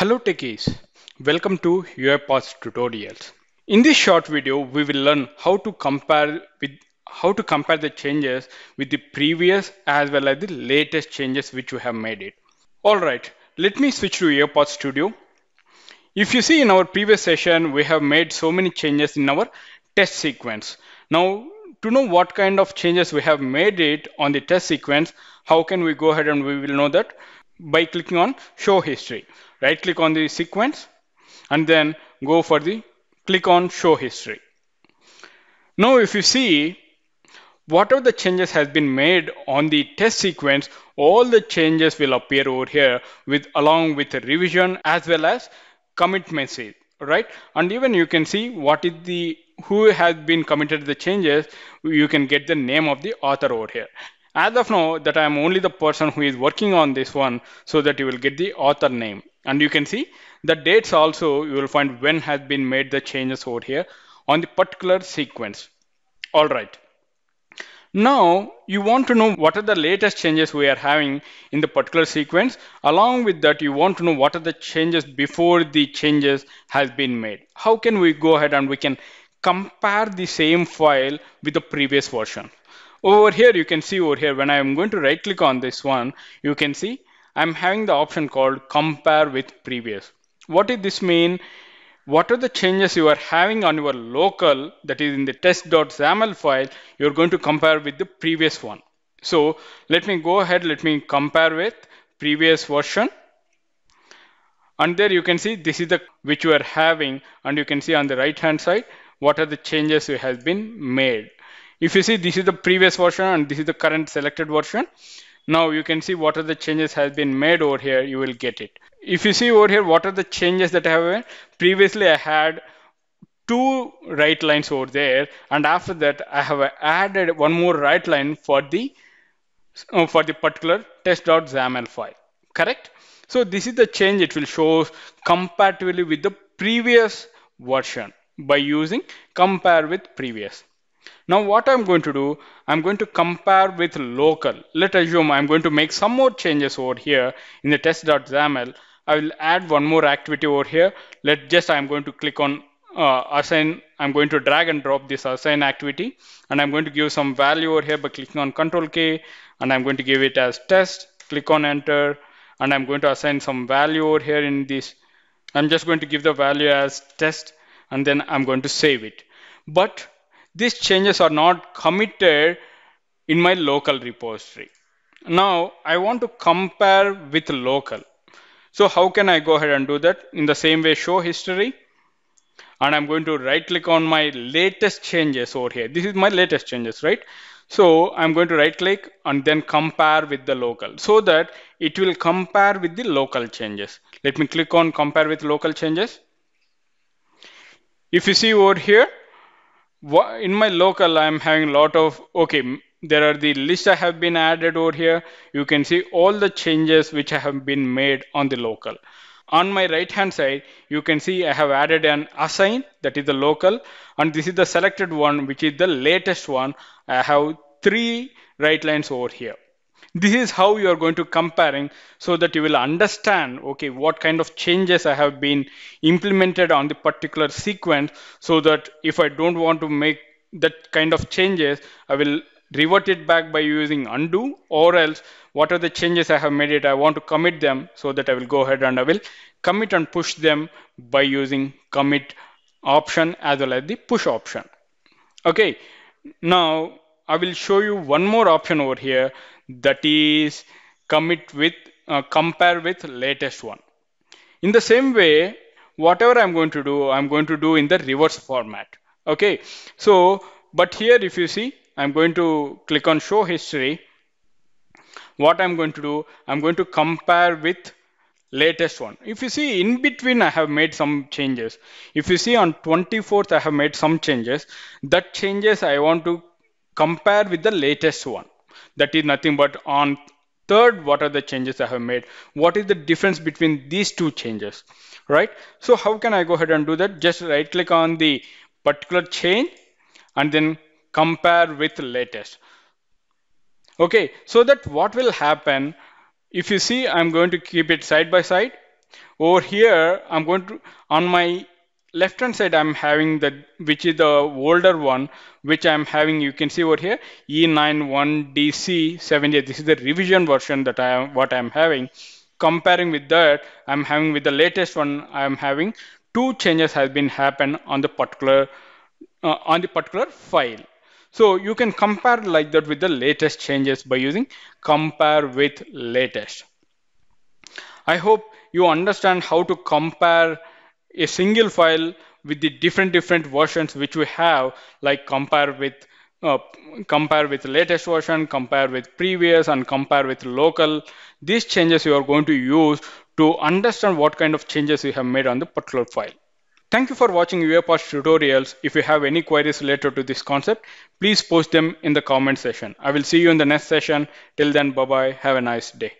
Hello techies, welcome to UiPath tutorials. In this short video, we will learn how to compare with how to compare the changes with the previous as well as the latest changes which we have made it. All right, let me switch to UiPath Studio. If you see in our previous session, we have made so many changes in our test sequence. Now, to know what kind of changes we have made it on the test sequence, how can we go ahead and we will know that by clicking on show history right click on the sequence and then go for the click on show history. Now if you see whatever the changes has been made on the test sequence, all the changes will appear over here with along with the revision as well as commit message, right? And even you can see what is the who has been committed the changes, you can get the name of the author over here. As of now that I am only the person who is working on this one so that you will get the author name. And you can see the dates also you will find when has been made the changes over here on the particular sequence. All right. Now you want to know what are the latest changes we are having in the particular sequence. Along with that, you want to know what are the changes before the changes has been made. How can we go ahead and we can compare the same file with the previous version. Over here, you can see over here, when I'm going to right click on this one, you can see I'm having the option called compare with previous. What did this mean? What are the changes you are having on your local, that is in the test.xaml file, you're going to compare with the previous one. So let me go ahead, let me compare with previous version and there you can see this is the which you are having and you can see on the right hand side what are the changes you have been made if you see this is the previous version and this is the current selected version now you can see what are the changes has been made over here you will get it if you see over here what are the changes that I have made previously I had two right lines over there and after that I have added one more right line for the uh, for the particular test.xaml file correct so this is the change it will show comparatively with the previous version by using compare with previous now what I'm going to do, I'm going to compare with local. Let us assume I'm going to make some more changes over here in the test.xaml. I will add one more activity over here. Let just, I'm going to click on uh, assign. I'm going to drag and drop this assign activity and I'm going to give some value over here by clicking on control K and I'm going to give it as test, click on enter, and I'm going to assign some value over here in this. I'm just going to give the value as test and then I'm going to save it. But these changes are not committed in my local repository. Now I want to compare with local. So how can I go ahead and do that? In the same way, show history. And I'm going to right click on my latest changes over here. This is my latest changes, right? So I'm going to right click and then compare with the local so that it will compare with the local changes. Let me click on compare with local changes. If you see over here, in my local i'm having a lot of okay there are the list i have been added over here you can see all the changes which have been made on the local on my right hand side you can see i have added an assign that is the local and this is the selected one which is the latest one i have three right lines over here this is how you are going to comparing so that you will understand, okay, what kind of changes I have been implemented on the particular sequence so that if I don't want to make that kind of changes, I will revert it back by using undo or else what are the changes I have made it, I want to commit them so that I will go ahead and I will commit and push them by using commit option as well as the push option. Okay, now I will show you one more option over here that is commit with uh, compare with latest one. In the same way, whatever I'm going to do, I'm going to do in the reverse format. Okay, so but here if you see, I'm going to click on show history. What I'm going to do, I'm going to compare with latest one. If you see in between, I have made some changes. If you see on 24th, I have made some changes. That changes I want to Compare with the latest one. That is nothing but on third, what are the changes I have made? What is the difference between these two changes, right? So how can I go ahead and do that? Just right click on the particular change and then compare with latest. Okay, so that what will happen, if you see, I'm going to keep it side by side. Over here, I'm going to, on my left hand side I'm having the which is the older one which I'm having you can see over here E91DC70 this is the revision version that I am what I'm having comparing with that I'm having with the latest one I'm having two changes has been happen on the particular uh, on the particular file so you can compare like that with the latest changes by using compare with latest I hope you understand how to compare a single file with the different different versions which we have like compare with uh, compare with latest version compare with previous and compare with local these changes you are going to use to understand what kind of changes you have made on the particular file thank you for watching uipath tutorials if you have any queries related to this concept please post them in the comment section i will see you in the next session till then bye bye have a nice day